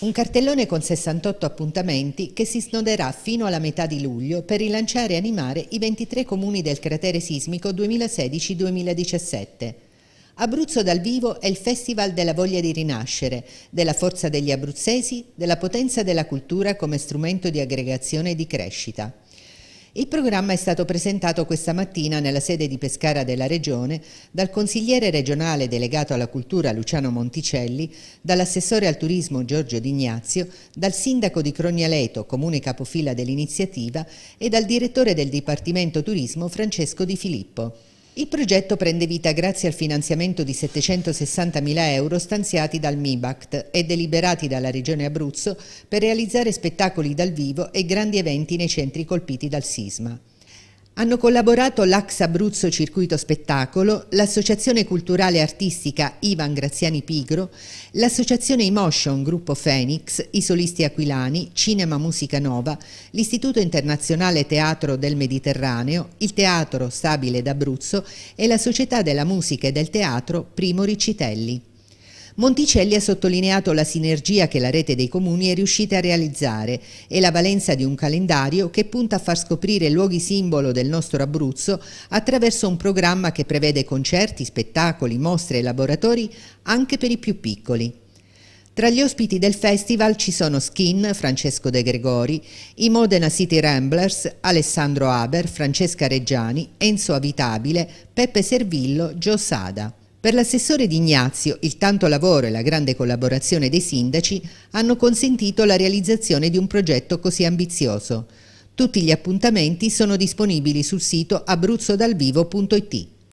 Un cartellone con 68 appuntamenti che si snoderà fino alla metà di luglio per rilanciare e animare i 23 comuni del cratere sismico 2016-2017. Abruzzo dal vivo è il Festival della voglia di rinascere, della forza degli abruzzesi, della potenza della cultura come strumento di aggregazione e di crescita. Il programma è stato presentato questa mattina nella sede di Pescara della Regione dal consigliere regionale delegato alla cultura Luciano Monticelli, dall'assessore al turismo Giorgio D'Ignazio, dal sindaco di Crognaleto, comune capofila dell'iniziativa, e dal direttore del Dipartimento Turismo Francesco Di Filippo. Il progetto prende vita grazie al finanziamento di 760.000 euro stanziati dal MIBACT e deliberati dalla Regione Abruzzo per realizzare spettacoli dal vivo e grandi eventi nei centri colpiti dal sisma. Hanno collaborato l'Ax Abruzzo Circuito Spettacolo, l'Associazione Culturale Artistica Ivan Graziani Pigro, l'Associazione Emotion Gruppo Phoenix, i Solisti Aquilani, Cinema Musica Nova, l'Istituto Internazionale Teatro del Mediterraneo, il Teatro Stabile d'Abruzzo e la Società della Musica e del Teatro Primo Riccitelli. Monticelli ha sottolineato la sinergia che la rete dei comuni è riuscita a realizzare e la valenza di un calendario che punta a far scoprire luoghi simbolo del nostro Abruzzo attraverso un programma che prevede concerti, spettacoli, mostre e laboratori anche per i più piccoli. Tra gli ospiti del festival ci sono Skin, Francesco De Gregori, i Modena City Ramblers, Alessandro Haber, Francesca Reggiani, Enzo Avitabile, Peppe Servillo, Joe Sada. Per l'assessore Di Ignazio, il tanto lavoro e la grande collaborazione dei sindaci hanno consentito la realizzazione di un progetto così ambizioso. Tutti gli appuntamenti sono disponibili sul sito abruzzodalvivo.it.